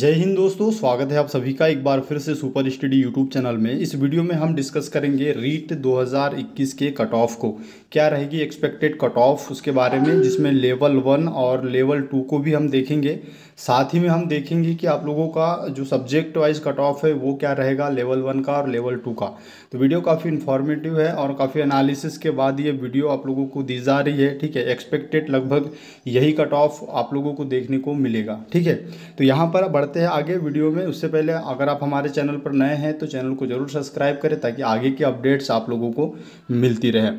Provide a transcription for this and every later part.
जय हिंद दोस्तों स्वागत है आप सभी का एक बार फिर से सुपर स्टडी यूट्यूब चैनल में इस वीडियो में हम डिस्कस करेंगे रीट 2021 के कट ऑफ को क्या रहेगी एक्सपेक्टेड कट ऑफ उसके बारे में जिसमें लेवल वन और लेवल टू को भी हम देखेंगे साथ ही में हम देखेंगे कि आप लोगों का जो सब्जेक्ट वाइज कट ऑफ है वो क्या रहेगा लेवल वन का और लेवल टू का तो वीडियो काफ़ी इन्फॉर्मेटिव है और काफ़ी एनालिसिस के बाद ये वीडियो आप लोगों को दी जा रही है ठीक है एक्सपेक्टेड लगभग यही कट ऑफ आप लोगों को देखने को मिलेगा ठीक है तो यहाँ पर बढ़ते हैं आगे वीडियो में उससे पहले अगर आप हमारे चैनल पर नए हैं तो चैनल को ज़रूर सब्सक्राइब करें ताकि आगे की अपडेट्स आप लोगों को मिलती रहे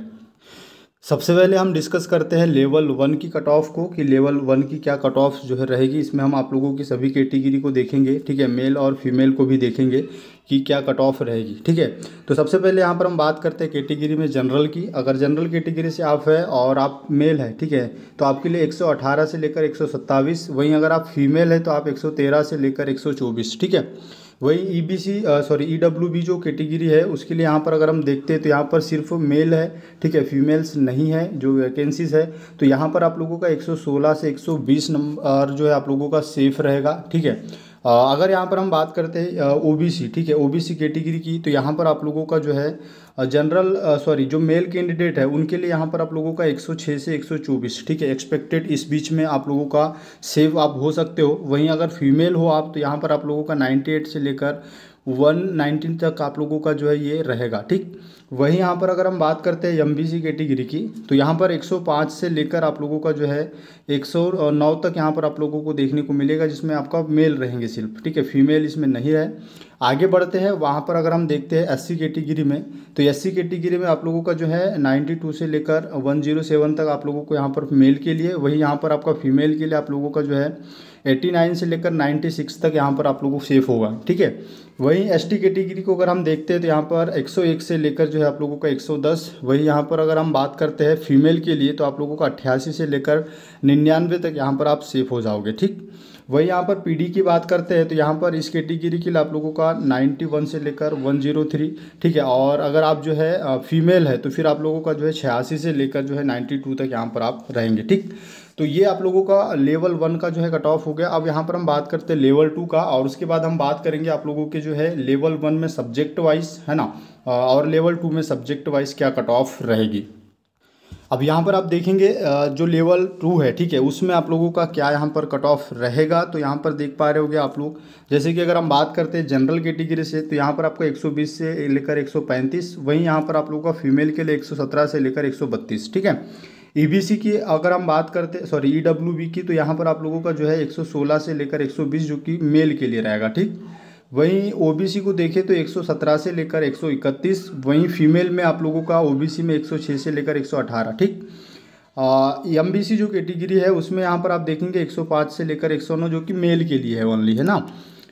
सबसे पहले हम डिस्कस करते हैं लेवल वन की कट ऑफ को कि लेवल वन की क्या कट ऑफ जो है रहेगी इसमें हम आप लोगों की सभी कैटेगरी को देखेंगे ठीक है मेल और फीमेल को भी देखेंगे कि क्या कट ऑफ रहेगी ठीक है तो सबसे पहले यहाँ पर हम बात करते हैं कैटेगरी में जनरल की अगर जनरल कैटेगरी से आप है और आप मेल है ठीक है तो आपके लिए 118 से लेकर 127 वहीं अगर आप फीमेल है तो आप 113 से लेकर 124 ठीक है वही ई सॉरी ई जो कैटेगरी है उसके लिए यहाँ पर अगर हम देखते हैं तो यहाँ पर सिर्फ मेल है ठीक है फीमेल्स नहीं है जो वैकेंसीज है तो यहाँ पर आप लोगों का 116 से 120 नंबर जो है आप लोगों का सेफ रहेगा ठीक है अगर यहाँ पर हम बात करते हैं ओबीसी ठीक है ओबीसी कैटेगरी की तो यहाँ पर आप लोगों का जो है जनरल सॉरी जो मेल कैंडिडेट है उनके लिए यहाँ पर आप लोगों का 106 से 124 ठीक है एक्सपेक्टेड इस बीच में आप लोगों का सेव आप हो सकते हो वहीं अगर फीमेल हो आप तो यहाँ पर आप लोगों का 98 से लेकर 119 तक आप लोगों का जो है ये रहेगा ठीक वहीं यहाँ पर अगर हम बात करते हैं एम कैटेगरी की तो यहाँ पर 105 से लेकर आप लोगों का जो है 109 तक यहाँ पर आप लोगों को देखने को मिलेगा जिसमें आपका मेल रहेंगे सिर्फ ठीक है फीमेल इसमें नहीं है आगे बढ़ते हैं वहाँ पर अगर हम देखते हैं एससी कैटेगरी में तो एससी कैटेगरी में आप लोगों का जो है 92 से लेकर 107 तक आप लोगों को यहाँ पर मेल के लिए वही यहाँ पर आपका फीमेल के लिए आप लोगों का जो है 89 से लेकर 96 तक यहाँ पर आप लोगों को सेफ होगा ठीक है वहीं एस टी कैटेगरी को अगर हम देखते हैं तो यहाँ पर 101 से लेकर जो है आप लोगों का 110 वहीं यहाँ पर अगर हम बात करते हैं फीमेल के लिए तो आप लोगों का अट्ठासी से लेकर निन्यानवे तक यहाँ पर आप सेफ हो जाओगे ठीक वहीं यहाँ पर पीडी की बात करते हैं तो यहाँ पर इस कैटेगरी के लिए आप लोगों का आपका 91 से लेकर 103 ठीक है और अगर आप जो है फीमेल है तो फिर आप लोगों का जो है छियासी से लेकर जो है 92 तक यहाँ पर आप रहेंगे ठीक तो ये आप लोगों का लेवल वन का जो है कट ऑफ हो गया अब यहाँ पर हम बात करते हैं लेवल टू का और उसके बाद हम बात करेंगे आप लोगों के जो है लेवल वन में सब्जेक्ट वाइज है ना और लेवल टू में सब्जेक्ट वाइज क्या कट ऑफ रहेगी अब यहाँ पर आप देखेंगे जो लेवल टू है ठीक है उसमें आप लोगों का क्या यहाँ पर कट ऑफ रहेगा तो यहाँ पर देख पा रहे होगे आप लोग जैसे कि अगर हम बात करते हैं जनरल कैटेगरी से तो यहाँ पर आपको 120 से लेकर 135 वहीं यहाँ पर आप लोगों का फीमेल के लिए 117 से लेकर 132 ठीक है ईबीसी e की अगर हम बात करते सॉरी ई e की तो यहाँ पर आप लोगों का जो है एक से लेकर एक जो कि मेल के लिए रहेगा ठीक वहीं ओबीसी को देखें तो 117 से लेकर 131 वहीं फीमेल में आप लोगों का ओबीसी में 106 से लेकर 118 ठीक एम बी सी जो कैटेगरी है उसमें यहाँ पर आप देखेंगे 105 से लेकर 109 जो कि मेल के लिए है ओनली है ना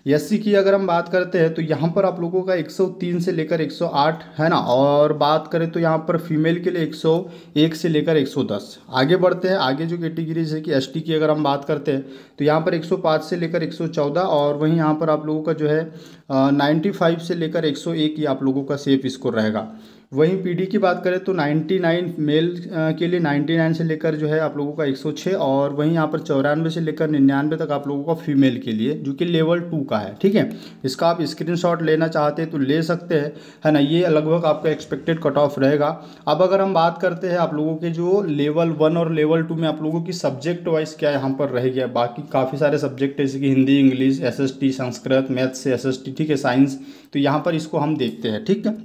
एस की अगर हम बात करते हैं तो यहाँ पर आप लोगों का 103 से लेकर 108 है ना और बात करें तो यहाँ पर फीमेल के लिए 101 से लेकर 110 आगे बढ़ते हैं आगे जो कैटेगरीज है कि एस की अगर हम बात करते हैं तो यहाँ पर 105 से लेकर 114 और वहीं यहाँ पर आप लोगों का जो है नाइन्टी से लेकर एक ही आप लोगों का सेफ स्कोर रहेगा वहीं पीडी की बात करें तो 99 मेल के लिए 99 से लेकर जो है आप लोगों का 106 और वहीं यहाँ पर चौरानवे से लेकर निन्यानवे तक आप लोगों का फीमेल के लिए जो कि लेवल टू का है ठीक है इसका आप स्क्रीनशॉट लेना चाहते हैं तो ले सकते हैं है ना ये लगभग आपका एक्सपेक्टेड कट ऑफ रहेगा अब अगर हम बात करते हैं आप लोगों के जो लेवल वन और लेवल टू में आप लोगों की सब्जेक्ट वाइज क्या यहाँ पर रह गया बाकी काफ़ी सारे सब्जेक्ट जैसे कि हिंदी इंग्लिश एस संस्कृत मैथ्स से ठीक है साइंस तो यहाँ पर इसको हम देखते हैं ठीक है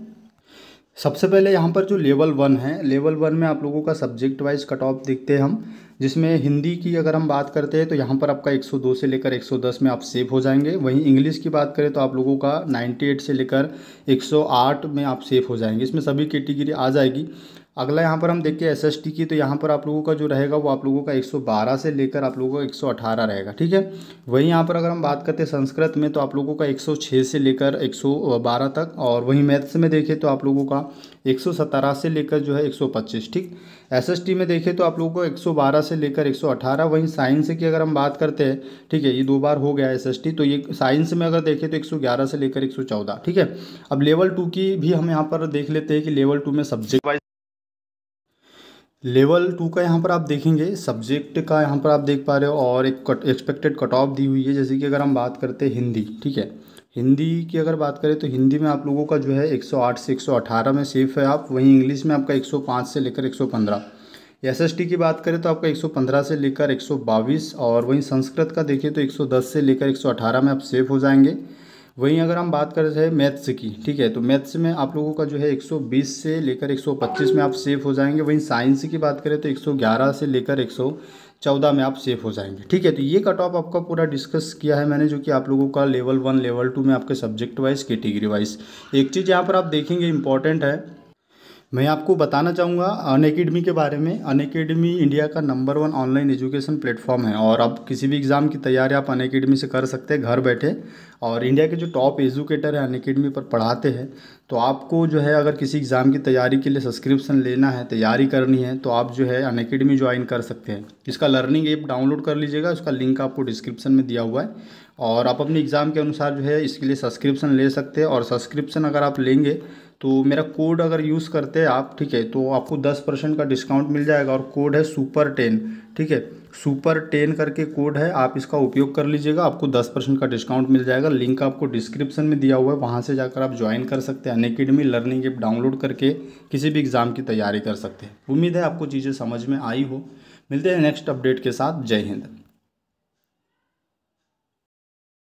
सबसे पहले यहाँ पर जो लेवल वन है लेवल वन में आप लोगों का सब्जेक्ट वाइज कट ऑफ देखते हैं हम जिसमें हिंदी की अगर हम बात करते हैं तो यहाँ पर आपका 102 से लेकर 110 में आप सेफ हो जाएंगे वहीं इंग्लिश की बात करें तो आप लोगों का 98 से लेकर 108 में आप सेफ हो जाएंगे इसमें सभी कैटेगरी आ जाएगी अगला यहाँ पर हम देखिए एस एस टी की तो यहाँ पर आप लोगों का जो रहेगा वो आप लोगों का 112 से लेकर आप लोगों का 118 रहेगा ठीक है वहीं यहाँ पर अगर हम बात करते हैं संस्कृत में तो आप लोगों का 106 से लेकर 112 तक और वहीं मैथ्स में देखें तो आप लोगों का एक से लेकर जो है 125 ठीक एस एस टी में देखें तो आप लोगों को एक से लेकर एक वहीं साइंस की अगर हम बात करते हैं ठीक है ये दो बार हो गया एस एस टी तो ये साइंस में अगर देखें तो एक से लेकर एक ठीक है अब लेवल टू की भी हम यहाँ पर देख लेते हैं कि लेवल टू में सब्जेक्ट वाइज लेवल टू का यहाँ पर आप देखेंगे सब्जेक्ट का यहाँ पर आप देख पा रहे हो और एक कट एक्सपेक्टेड कट ऑफ दी हुई है जैसे कि अगर हम बात करते हैं हिंदी ठीक है हिंदी की अगर बात करें तो हिंदी में आप लोगों का जो है 108 से 118 में सेफ़ है आप वहीं इंग्लिश में आपका 105 से लेकर 115 एसएसटी की बात करें तो आपका 115 से लेकर 122 और वहीं संस्कृत का देखें तो 110 से लेकर 118 में आप सेफ़ हो जाएंगे वहीं अगर हम बात करते हैं मैथ्स की ठीक है तो मैथ्स में आप लोगों का जो है 120 से लेकर 125 में आप सेफ हो जाएंगे वहीं साइंस की बात करें तो 111 से लेकर 114 में आप सेफ हो जाएंगे ठीक है तो ये कट ऑफ आपका पूरा डिस्कस किया है मैंने जो कि आप लोगों का लेवल वन लेवल टू में आपके सब्जेक्ट वाइज कैटेगरी वाइज एक चीज़ यहाँ पर आप देखेंगे इंपॉर्टेंट है मैं आपको बताना चाहूँगा अन अकेडमी के बारे में अन अकेडमी इंडिया का number one online education platform है और आप किसी भी एग्ज़ाम की तैयारी आप अन अकेडमी से कर सकते हैं घर बैठे और इंडिया के जो टॉप एजुकेटर हैं अन अकेडमी पर पढ़ाते हैं तो आपको जो है अगर किसी एग्ज़ाम की तैयारी के लिए सब्सक्रिप्शन लेना है तैयारी करनी है तो आप जो है अन अकेडमी ज्वाइन कर सकते हैं इसका लर्निंग ऐप डाउनलोड कर लीजिएगा उसका लिंक आपको डिस्क्रिप्शन में दिया हुआ है और आप अपने एग्ज़ाम के अनुसार जो है इसके लिए सब्सक्रिप्शन ले सकते हैं और सब्सक्रिप्शन अगर आप लेंगे तो मेरा कोड अगर यूज़ करते हैं आप ठीक है तो आपको दस परसेंट का डिस्काउंट मिल जाएगा और कोड है सुपर टेन ठीक है सुपर टेन करके कोड है आप इसका उपयोग कर लीजिएगा आपको दस परसेंट का डिस्काउंट मिल जाएगा लिंक आपको डिस्क्रिप्शन में दिया हुआ है वहाँ से जाकर आप ज्वाइन कर सकते हैं अनकेडमी लर्निंग ऐप डाउनलोड करके किसी भी एग्ज़ाम की तैयारी कर सकते हैं उम्मीद है आपको चीज़ें समझ में आई हो मिलते हैं नेक्स्ट अपडेट के साथ जय हिंद